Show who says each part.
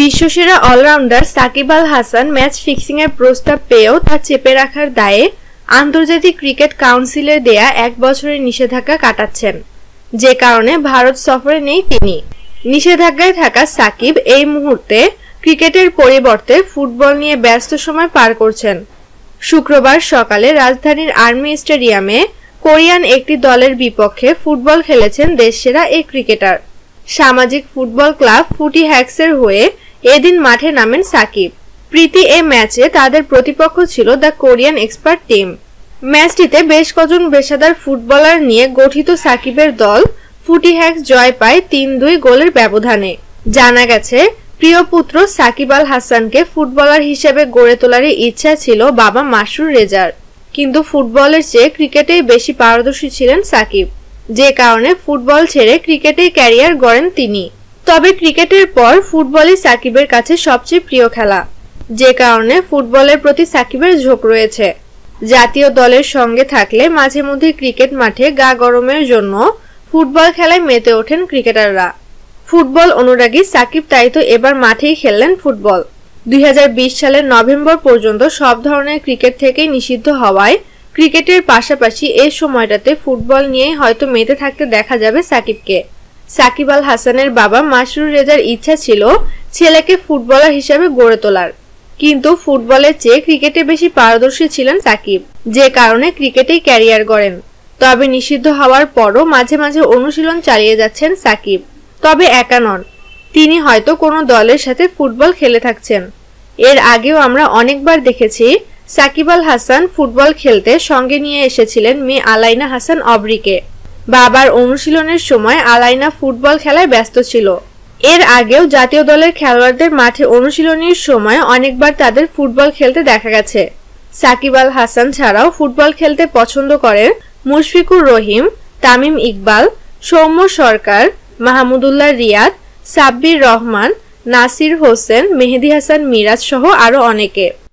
Speaker 1: বিশ্বসেরা allrounder Shakib Al Hasan match ফিক্সিংয়ের প্রস্তাব পেয়েও তা চেপে রাখার দায়ে আন্তর্জাতিক ক্রিকেট কাউন্সিলের দেয়া এক বছরের নিষেধাজ্ঞা কাটাচ্ছেন যে কারণে ভারত সফরে নেই তিনি নিষেধাজ্ঞায় থাকা সাকিব এই মুহূর্তে ক্রিকেটের পরিবর্তে ফুটবল নিয়ে ব্যস্ত সময় পার করছেন শুক্রবার সকালে রাজধানীর আর্মি স্টেডিয়ামে কোরিয়ান একটি দলের বিপক্ষে ফুটবল খেলেছেন দেশসেরা এই ক্রিকেটার সামাজিক ফুটবল ক্লাব ফুটি হ্যাক্সের হয়ে এদিন মাঠে নামেন সাকিব প্রীতি এ ম্যাচে তাদের প্রতিপক্ষ ছিল দ্য কোরিয়ান এক্সপার্ট টিম ম্যাচটিতে বেশ কজন পেশাদার ফুটবলার নিয়ে গঠিত সাকিবের দল ফুটি হ্যাক্স জয় পায় তিন দুই গোলের ব্যবধানে জানা গেছে প্রিয় পুত্র সাকিব আল হাসানকে ফুটবলার হিসেবে গড়ে তোলার ইচ্ছা ছিল বাবা মাসুর রেজার কিন্তু ফুটবলের চেয়ে ক্রিকেটেই বেশি পারদর্শী ছিলেন সাকিব যে কারণে ফুটবল ছেড়ে ক্রিকেটে ক্যারিয়ার গড়েন তিনি তবে ক্রিকেটের পর ফুটবলই সাকিবের কাছে সবচেয়ে প্রিয় খেলা যে কারণে ফুটবলের প্রতি সাকিবের ঝোঁক রয়েছে জাতীয় দলের সঙ্গে থাকলে মাঝে মধ্যে ক্রিকেট মাঠে গা গরমের জন্য ফুটবল খেলায় মেতে ওঠেন ক্রিকেটাররা ফুটবল অনুরাগী সাকিব তাই তো এবার মাঠেই খেললেন ফুটবল দুই সালের নভেম্বর পর্যন্ত সব ধরনের ক্রিকেট থেকেই নিষিদ্ধ হওয়ায় ক্রিকেটের পাশাপাশি এ সময়টাতে ফুটবল নিয়েই হয়তো মেতে থাকতে দেখা যাবে সাকিবকে সাকিব আল হাসানের বাবা মাসরুর রেজার ইচ্ছা ছিল ছেলেকে ফুটবলার হিসাবে গড়ে তোলার কিন্তু ফুটবলের চেয়ে ক্রিকেটে বেশি পারদর্শী ছিলেন সাকিব যে কারণে ক্রিকেটেই ক্যারিয়ার গড়েন তবে নিষিদ্ধ হওয়ার পরও মাঝে মাঝে অনুশীলন চালিয়ে যাচ্ছেন সাকিব তবে একা নন তিনি হয়তো কোনো দলের সাথে ফুটবল খেলে থাকছেন এর আগেও আমরা অনেকবার দেখেছি সাকিব আল হাসান ফুটবল খেলতে সঙ্গে নিয়ে এসেছিলেন মেয়ে আলাইনা হাসান অবরিকে বাবার অনুশীলনের সময় আলাইনা ফুটবল খেলায় ব্যস্ত ছিল এর আগেও জাতীয় দলের খেলোয়াড়দের মাঠে অনুশীলনীর সময় অনেকবার তাদের ফুটবল খেলতে দেখা গেছে সাকিব আল হাসান ছাড়াও ফুটবল খেলতে পছন্দ করেন মুশফিকুর রহিম তামিম ইকবাল সৌম্য সরকার মাহমুদুল্লাহ রিয়াদ সাব্বির রহমান নাসির হোসেন মেহেদি হাসান মিরাজ সহ আরও অনেকে